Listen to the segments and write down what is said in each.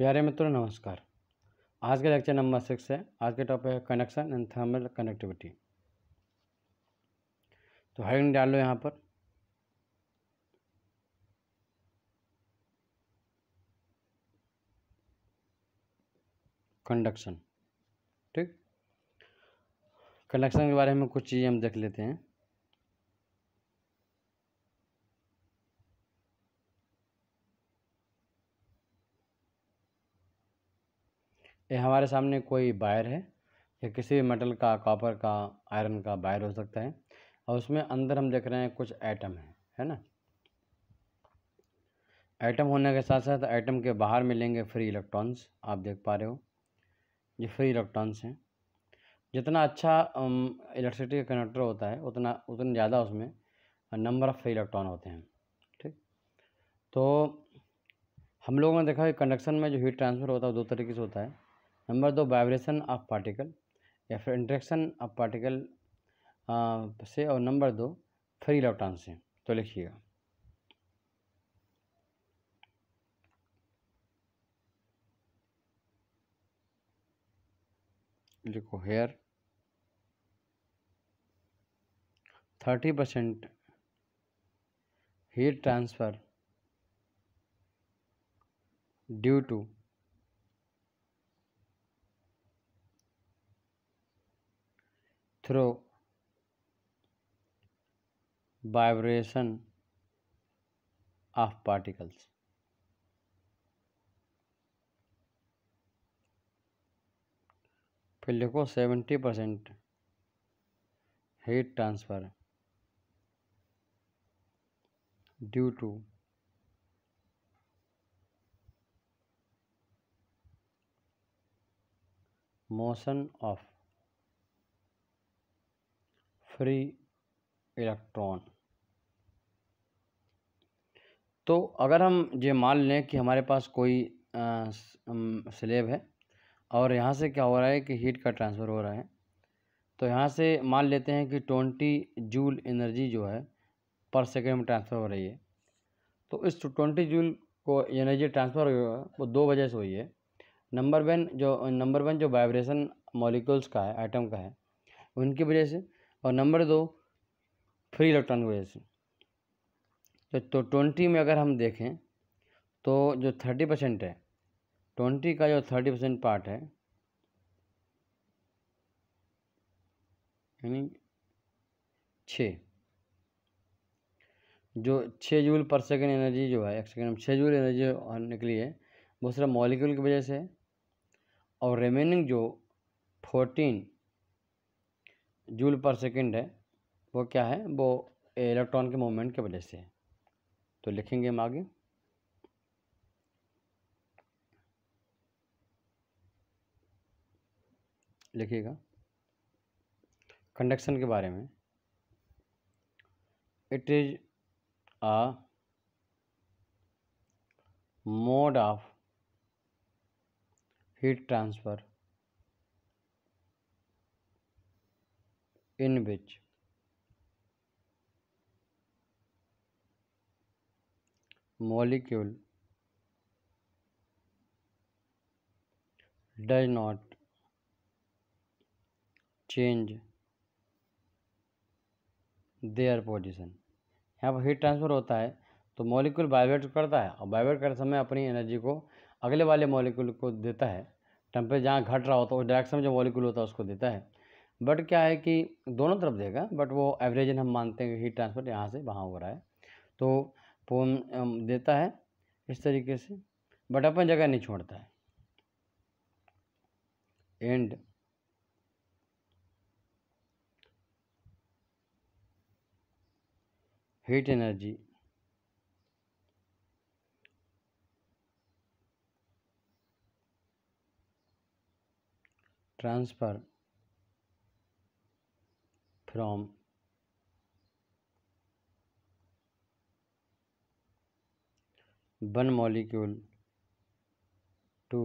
प्यारे मित्रों नमस्कार आज का लेक्चर नंबर सिक्स है आज का टॉपिक है कनेक्शन एंड थर्मल कनेक्टिविटी तो हाइन डाल लो यहाँ पर कंडक्शन ठीक कनेक्शन के बारे में कुछ चीज़ें हम देख लेते हैं ये हमारे सामने कोई बायर है या किसी भी मेटल का कॉपर का आयरन का बायर हो सकता है और उसमें अंदर हम देख रहे हैं कुछ एटम है है ना एटम होने के साथ साथ एटम के बाहर मिलेंगे फ्री इलेक्ट्रॉन्स आप देख पा रहे हो ये फ्री इलेक्ट्रॉन्स हैं जितना अच्छा इलेक्ट्रिसिटी का कनेक्टर होता है उतना उतना ज़्यादा उसमें नंबर ऑफ़ फ्री इलेक्ट्रॉन होते हैं ठीक तो हम लोगों ने देखा कि कंडक्शन में जो हीट ट्रांसफ़र होता है दो तरीके से होता है नंबर दो वाइब्रेशन ऑफ पार्टिकल या फिर इंट्रेक्शन ऑफ पार्टिकल से और नंबर दो फ्री इलेक्ट्रॉन से तो लिखिएगा लिखो here thirty percent heat transfer due to through vibration of particles फिर लिखो seventy percent heat transfer due to motion of free electron तो अगर हम ये मान लें कि हमारे पास कोई स्लेब है और यहाँ से क्या हो रहा है कि हीट का ट्रांसफ़र हो रहा है तो यहाँ से मान लेते हैं कि ट्वेंटी जूल एनर्जी जो है पर सेकेंड में ट्रांसफ़र हो रही है तो इस ट्वेंटी जूल को एनर्जी ट्रांसफ़र हुई है वो दो वजह से हुई है नंबर वन जो नंबर वन जो वाइब्रेशन मॉलिक्यूल्स का है आइटम का है उनकी वजह से और नंबर दो फ्री इलेक्ट्रॉन की वजह से तो, तो ट्वेंटी में अगर हम देखें तो जो थर्टी परसेंट है ट्वेंटी का जो थर्टी परसेंट पार्ट है यानी छ जो छः जूल पर सेकेंड एनर्जी जो है एक सेकेंड में छः जूल एनर्जी निकली है वो सिर्फ मॉलिक्यूल की वजह से और रिमेनिंग जो फोर्टीन जूल पर सेकंड है वो क्या है वो इलेक्ट्रॉन के मूवमेंट के वजह से है तो लिखेंगे हम आगे लिखिएगा कंडक्शन के बारे में it is a mode of heat transfer in which molecule does not change their position यहाँ पर हीट ट्रांसफ़र होता है तो मॉलिक्यूल वाइब्रेट करता है और वाइब्रेट करते समय अपनी एनर्जी को अगले वाले मॉलिक्यूल को देता है टेम्परेचर जहाँ घट रहा होता है उस डायरेक्शन में जो मॉलिक्यूल होता है उसको देता है बट क्या है कि दोनों तरफ देगा बट वो एवरेजन हम मानते हैं हीट ट्रांसफर यहाँ से वहाँ हो रहा है तो फोन देता है इस तरीके से बट अपन जगह नहीं छोड़ता है and heat energy transfer from one molecule to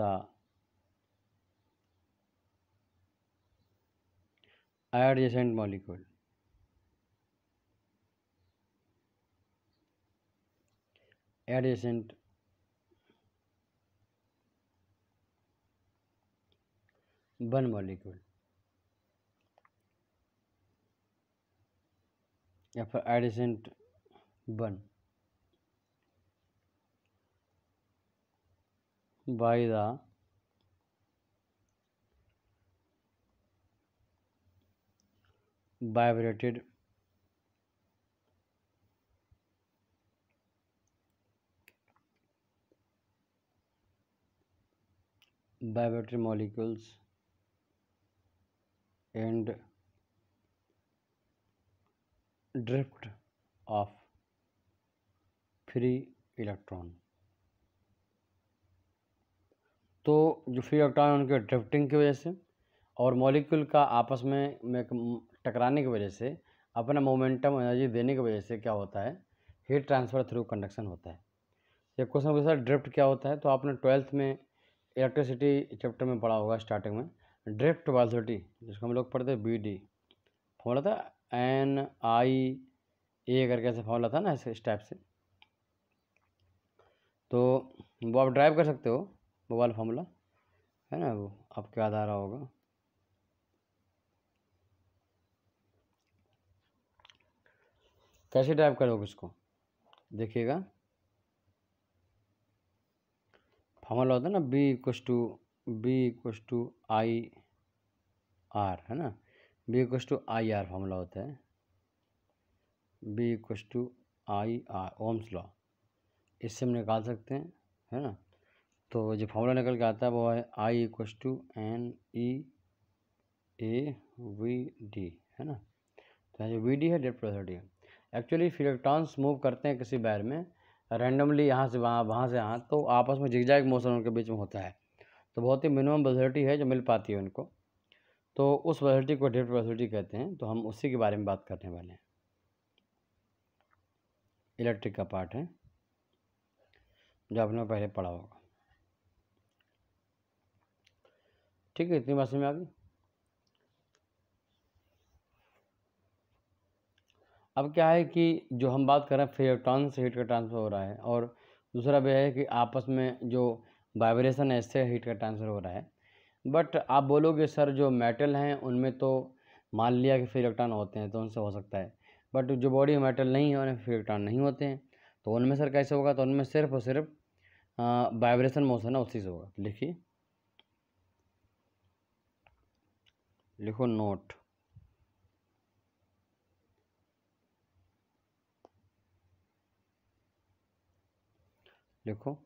the adjacent molecule adjacent one molecule या फिर adjacent one by the vibrated vibratory molecules and drift of free electron तो जो फ्री इलेक्ट्रॉन है उनके ड्रिफ्टिंग की वजह से और मॉलिक्यूल का आपस में टकराने की वजह से अपना मोमेंटम एनर्जी देने की वजह से क्या होता है हीट ट्रांसफ़र थ्रू कंडक्शन होता है ये क्वेश्चन पूछा ड्रिफ्ट क्या होता है तो आपने ट्वेल्थ में इलेक्ट्रिसिटी चैप्टर में पढ़ा होगा स्टार्टिंग में ड्रिफ्ट वालसिटी जिसको हम लोग पढ़ते हैं बी डी फोड़ा था एन आई ए करके ऐसे फॉर्मूला था ना ऐसे टाइप से तो वो आप ड्राइव कर सकते हो वो वाला फॉर्मूला है ना वो आपके याद आ रहा होगा कैसे ड्राइव करोगे इसको देखिएगा फॉर्मूला होता है ना V इक्व to I equal to आई आर है ना V equal to I R formula होता है V equal to I R Ohm's law इससे हम निकाल सकते हैं है ना तो जो फॉर्मूला निकल के आता है वो है I equal to N E A V D है ना तो जो वी डी है डेड प्रोसिटी है एक्चुअली इलेक्ट्रॉन्स मूव करते हैं किसी बैर में रैंडमली यहाँ से वहाँ वहाँ से यहाँ तो आपस में जिगजैग मोशन उनके बीच में होता है तो बहुत ही मिनिमम बजरिटी है जो मिल पाती है उनको तो उस वेलोसिटी को डेप्थ वेलोसिटी कहते हैं तो हम उसी के बारे में बात करने वाले हैं इलेक्ट्रिक का पार्ट है जो आपने पहले पढ़ा होगा ठीक है इतनी बात समझ में आ गई अब क्या है कि जो हम बात कर रहे हैं फेटॉन से हीट का ट्रांसफ़र हो रहा है और दूसरा भी है कि आपस में जो वाइब्रेशन है इससे हीट का ट्रांसफ़र हो रहा है बट आप बोलोगे सर जो मेटल हैं उनमें तो मान लिया कि फ्री इलेक्ट्रॉन होते हैं तो उनसे हो सकता है बट जो बॉडी में मेटल नहीं है उनमें फ्री इलेक्ट्रॉन नहीं होते हैं तो उनमें सर कैसे होगा तो उनमें सिर्फ और सिर्फ वाइब्रेशन मोशन है उसी से होगा लिखिए लिखो नोट लिखो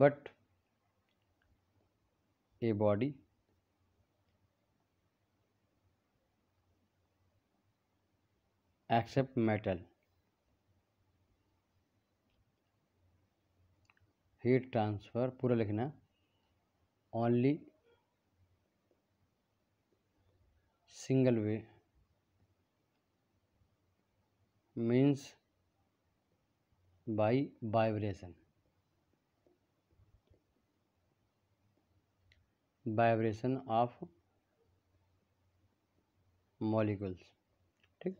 but a body except metal heat transfer पूरा लिखना only single way means by vibration vibration of molecules ठीक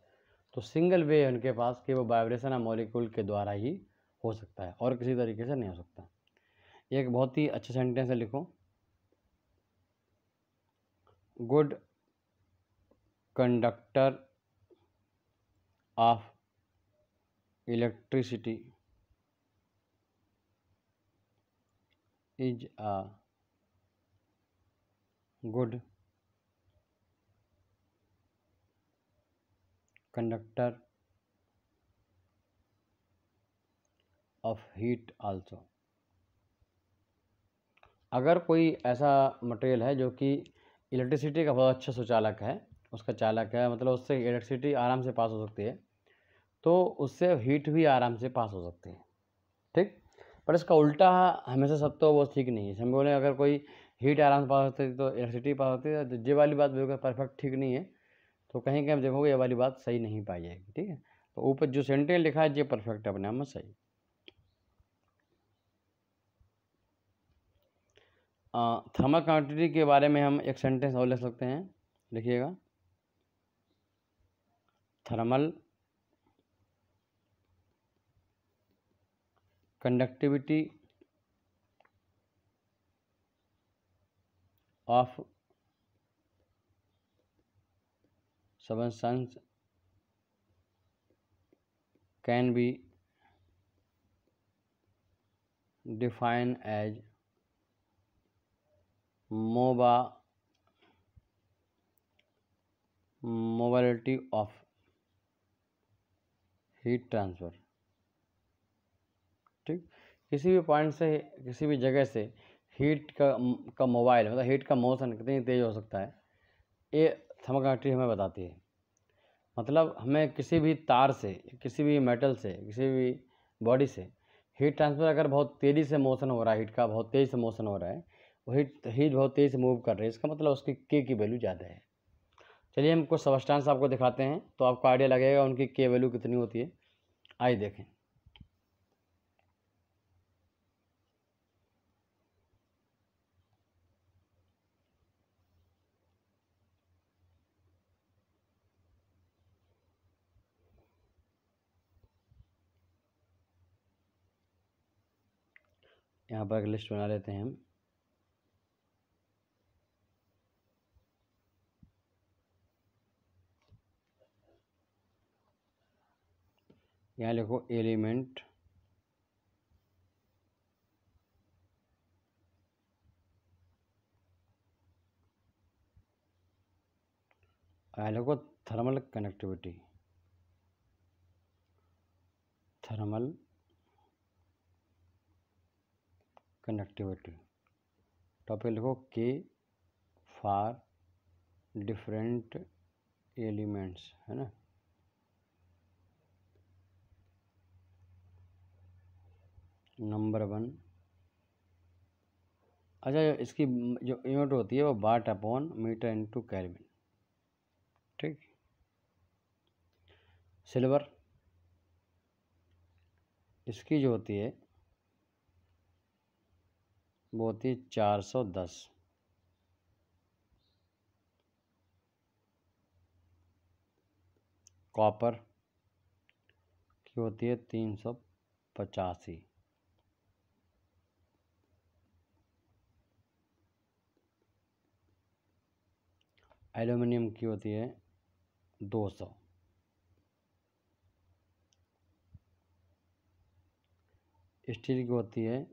तो सिंगल वे है उनके पास कि वो वाइब्रेशन ऑफ मॉलिक्यूल के द्वारा ही हो सकता है और किसी तरीके से नहीं हो सकता एक बहुत ही अच्छे सेंटेंस है लिखो good conductor of electricity is a good conductor of heat also अगर कोई ऐसा मटेरियल है जो कि इलेक्ट्रिसिटी का बहुत अच्छा सुचालक है उसका चालक है मतलब उससे इलेक्ट्रिसिटी आराम से पास हो सकती है तो उससे हीट भी आराम से पास हो सकती है ठीक पर इसका उल्टा हमेशा सब तो वो ठीक नहीं है हम बोले अगर कोई हीट आराम से पास होती थे तो इलेक्ट्रिसिटी पास होती है तो ये वाली बात बिल्कुल परफेक्ट ठीक नहीं है तो कहीं कहीं देखोगे ये वाली बात सही नहीं पाई जाएगी ठीक है तो ऊपर जो सेंटेंस लिखा है ये परफेक्ट अपने आप में सही थर्मल क्वान्टिटी के बारे में हम एक सेंटेंस और ले सकते हैं लिखिएगा thermal conductivity of sons can be define as mobi mobility of heat transfer ठीक किसी भी पॉइंट से किसी भी जगह से हीट का का मोबाइल मतलब हीट का मोशन कितनी तेज़ हो सकता है ये थर्माकनेक्टिविटी हमें बताती है मतलब हमें किसी भी तार से किसी भी मेटल से किसी भी बॉडी से हीट ट्रांसफ़र अगर बहुत तेज़ी से मोशन हो रहा है हीट का बहुत तेज़ से मोशन हो रहा है वो हीट हीट बहुत तेज़ से मूव कर रही है इसका मतलब उसकी के की वैल्यू ज़्यादा है चलिए हम कुछ सबस्टांस आपको दिखाते हैं तो आपको आइडिया लगेगा उनकी के वैल्यू कितनी होती है आइए देखें यहाँ पर एक लिस्ट बना लेते हैं हम यहाँ लिखो एलिमेंट यहाँ लिखो thermal connectivity thermal connectivity topic लिखो के फॉर डिफरेंट एलिमेंट्स है ना नंबर वन अच्छा इसकी जो यूनिट होती है वो watt upon meter into kelvin ठीक सिल्वर इसकी जो होती है वो थी चार सौ दस कॉपर की होती है तीन सौ पचासी एल्यूमिनियम की होती है दो सौ स्टील की होती है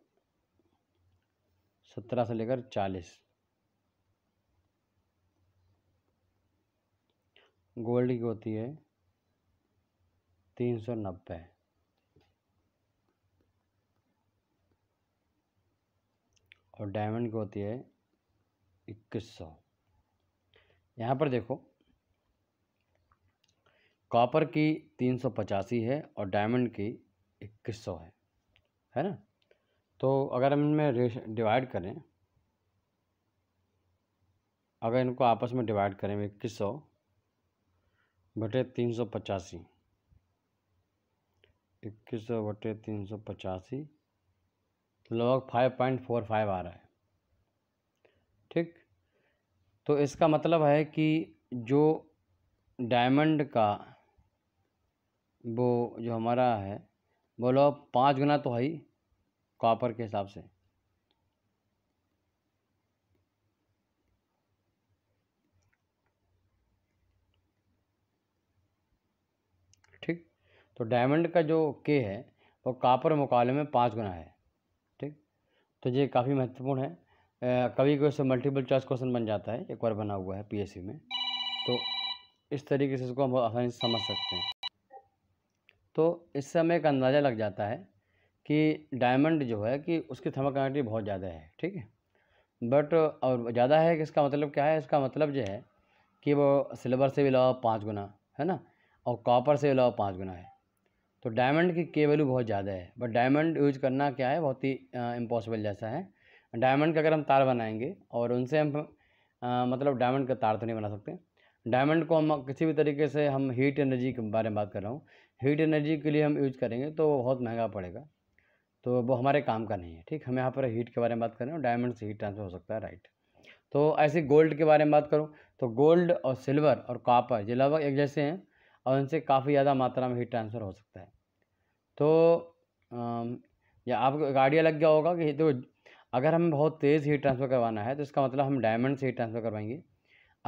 सत्रह से लेकर चालीस गोल्ड की होती है तीन सौ नब्बे और डायमंड की होती है इक्कीस सौ यहाँ पर देखो कॉपर की तीन सौ पचासी है और डायमंड की इक्कीस सौ है है ना तो अगर हम इनमें डिवाइड करें अगर इनको आपस में डिवाइड करें इक्कीस सौ बटे तीन सौ पचासी इक्कीस सौ बटे तीन सौ पचासी तो लगभग फाइव पॉइंट फोर फाइव आ रहा है ठीक तो इसका मतलब है कि जो डायमंड का वो जो हमारा है बोलो पाँच गुना तो है ही कॉपर के हिसाब से ठीक तो डायमंड का जो के है वो कॉपर मुकाबले में पाँच गुना है ठीक तो ये काफ़ी महत्वपूर्ण है कभी कभी उससे मल्टीपल चॉइस क्वेश्चन बन जाता है एक बार बना हुआ है पीएससी में तो इस तरीके से इसको हम आसानी से समझ सकते हैं तो इससे हमें एक अंदाज़ा लग जाता है कि डायमंड जो है कि उसकी थर्माकानेटिव बहुत ज़्यादा है ठीक है बट और ज़्यादा है कि इसका मतलब क्या है इसका मतलब जो है कि वो सिल्वर से भी लाओ पाँच गुना है ना और कॉपर से भी लाओ पाँच गुना है तो डायमंड की के वैल्यू बहुत ज़्यादा है बट डायमंड यूज करना क्या है बहुत ही इम्पॉसिबल जैसा है डायमंड का अगर हम तार बनाएंगे और उनसे हम आ, मतलब डायमंड का तार तो नहीं बना सकते डायमंड को हम किसी भी तरीके से हम हीट एनर्जी के बारे में बात कर रहा हूँ हीट एनर्जी के लिए हम यूज करेंगे तो बहुत महंगा पड़ेगा तो वो हमारे काम का नहीं है ठीक हम यहाँ पर हीट के बारे में बात कर रहे हैं डायमंड से हीट ट्रांसफर हो सकता है राइट तो ऐसे गोल्ड के बारे में बात करूँ तो गोल्ड और सिल्वर और कॉपर ये लगभग एक जैसे हैं और इनसे काफ़ी ज़्यादा मात्रा में हीट ट्रांसफ़र हो सकता है तो या आपको एक आइडिया लग गया होगा कि तो अगर हमें बहुत तेज़ हीट ट्रांसफ़र करवाना है तो इसका मतलब हम डायमंड से हीट ट्रांसफ़र करवाएंगे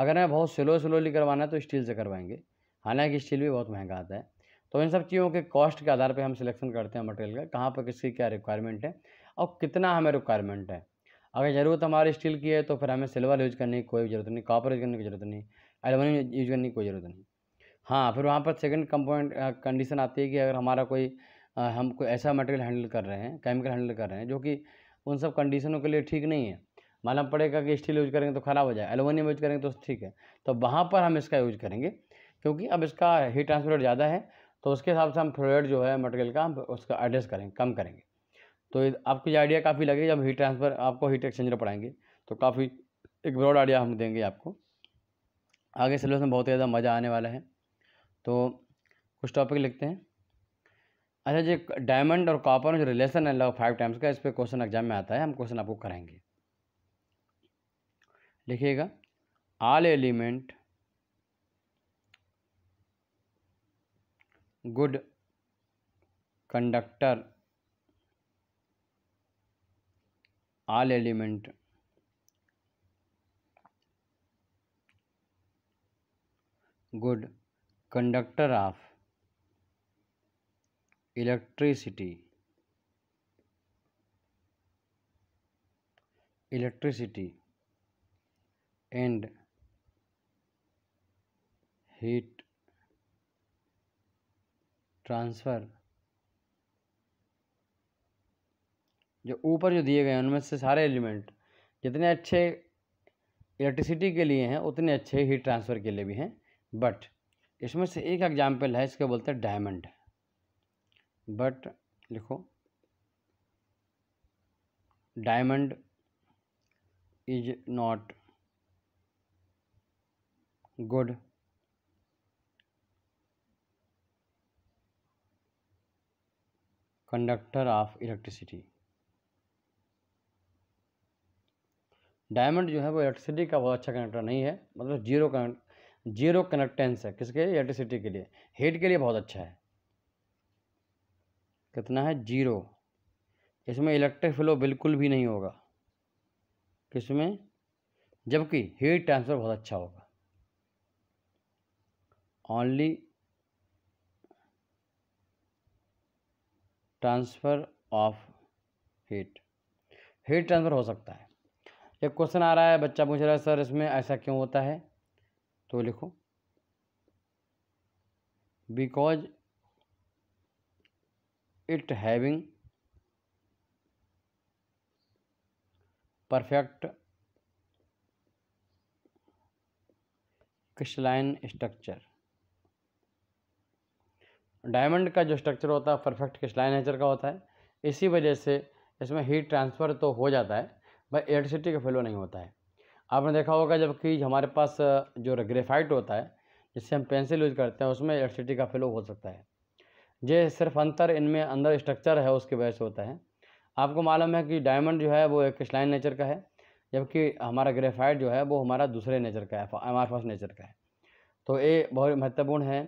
अगर हमें बहुत स्लो स्लोली करवाना है तो स्टील से करवाएंगे हालांकि स्टील भी बहुत महंगा आता है तो इन सब चीज़ों के कॉस्ट के आधार पर हम सिलेक्शन करते हैं मटेरियल का कहाँ पर किसकी क्या रिक्वायरमेंट है और कितना हमें रिक्वायरमेंट है अगर ज़रूरत हमारी स्टील की है तो फिर हमें सिल्वर यूज़ करने की कोई ज़रूरत नहीं कॉपर यूज़ करने की जरूरत नहीं एलुमिनियम यूज़ करने की कोई ज़रूरत नहीं हाँ फिर वहाँ पर सेकंड कंपोनेंट कंडीशन आती है कि अगर हमारा कोई आ, हम कोई ऐसा मटेरियल हैंडल कर रहे हैं केमिकल हैंडल कर रहे हैं जो कि उन सब कंडीशनों के लिए ठीक नहीं है मालूम पड़ेगा कि स्टील यूज करेंगे तो ख़राब हो जाए एलुमिनियम यूज करेंगे तो ठीक है तो वहाँ पर हम इसका यूज करेंगे क्योंकि अब इसका हीट ट्रांसफर ज़्यादा है तो उसके हिसाब से हम फ्लोरेट जो है मटेरियल का उसका एड्रेस करेंगे कम करेंगे तो आपको ये आइडिया काफ़ी लगेगा जब हीट ट्रांसफ़र आपको हीट एक्सचेंजर पढ़ाएंगे तो काफ़ी एक ब्रॉड आइडिया हम देंगे आपको आगे सिलेबस में बहुत ज़्यादा मज़ा आने वाला है तो कुछ टॉपिक लिखते हैं अच्छा जी डायमंड और कॉपर में जो रिलेशन है लगभग फाइव टाइम्स का इस पर क्वेश्चन एग्जाम में आता है हम क्वेश्चन आपको कराएंगे लिखिएगा all element good conductor all element good conductor of electricity electricity and heat transfer जो ऊपर जो दिए गए हैं उनमें से सारे एलिमेंट जितने अच्छे इलेक्ट्रिसिटी के लिए हैं उतने अच्छे हीट ट्रांसफ़र के लिए भी हैं बट इसमें से एक एग्जाम्पल है इसके बोलते हैं डायमंड बट लिखो diamond is not good conductor of electricity diamond जो है वो इलेक्ट्रिसिटी का बहुत अच्छा कनेक्टर नहीं है मतलब जीरो कनेक्ट जीरो कनेक्टेंस है किसके लिए इलेक्ट्रिसिटी के लिए हीट के लिए बहुत अच्छा है कितना है जीरो इसमें इलेक्ट्रिक फ्लो बिल्कुल भी नहीं होगा किसमें जबकि हीट ट्रांसफ़र बहुत अच्छा होगा only transfer of heat heat transfer हो सकता है एक क्वेश्चन आ रहा है बच्चा पूछ रहा है सर इसमें ऐसा क्यों होता है तो लिखो because it having perfect crystalline structure diamond का जो स्ट्रक्चर होता है परफेक्ट क्रिस्टलाइन नेचर का होता है इसी वजह से इसमें हीट ट्रांसफ़र तो हो जाता है बट इलेक्ट्रिसिटी का फ्लो नहीं होता है आपने देखा होगा जबकि हमारे पास जो ग्रेफाइट होता है जिससे हम पेंसिल यूज करते हैं उसमें इलेक्ट्रिसिटी का फ्लो हो सकता है ये सिर्फ अंतर इनमें अंदर स्ट्रक्चर है उसकी वजह से होता है आपको मालूम है कि डायमंड जो है वो एक क्रिस्टलाइन नेचर का है जबकि हमारा ग्रेफाइट जो है वो हमारा दूसरे नेचर का है हमारे पास नेचर का है तो ये बहुत महत्वपूर्ण है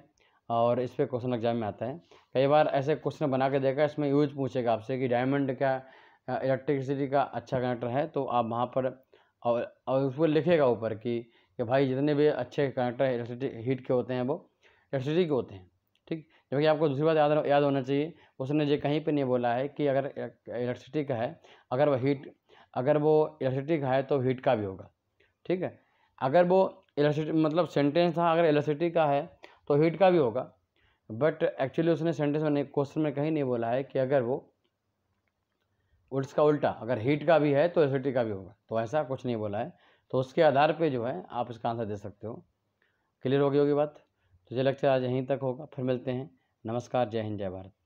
और इस पर क्वेश्चन एग्जाम में आता है कई बार ऐसे क्वेश्चन बना के देखा इसमें यूज पूछेगा आपसे कि डायमंड का इलेक्ट्रिसिटी का अच्छा कनेक्टर है तो आप वहाँ पर और और उसको लिखेगा ऊपर कि कि भाई जितने भी अच्छे कनेक्टर इलेक्ट्रिसिटी हीट के होते हैं वो इलेक्ट्रिसिटी के होते हैं ठीक जबकि आपको दूसरी बात याद याद होना चाहिए उसने ये कहीं पर नहीं बोला है कि अगर इलेक्ट्रिसिटी का है अगर वो हीट अगर वो इलेक्ट्रिसिटी का है तो हीट का भी होगा ठीक है अगर वो इलेक्ट्रिसिटी मतलब सेंटेंस था अगर इलेक्ट्रिसिटी का है तो हीट का भी होगा बट एक्चुअली उसने सेंटेंस में क्वेश्चन में कहीं नहीं बोला है कि अगर वो उड्स का उल्टा अगर हीट का भी है तो एसिडिटी का भी होगा तो ऐसा कुछ नहीं बोला है तो उसके आधार पे जो है आप इसका आंसर दे सकते हो क्लियर होगी होगी बात तो ये लेक्चर आज यहीं तक होगा फिर मिलते हैं नमस्कार जय हिंद जय भारत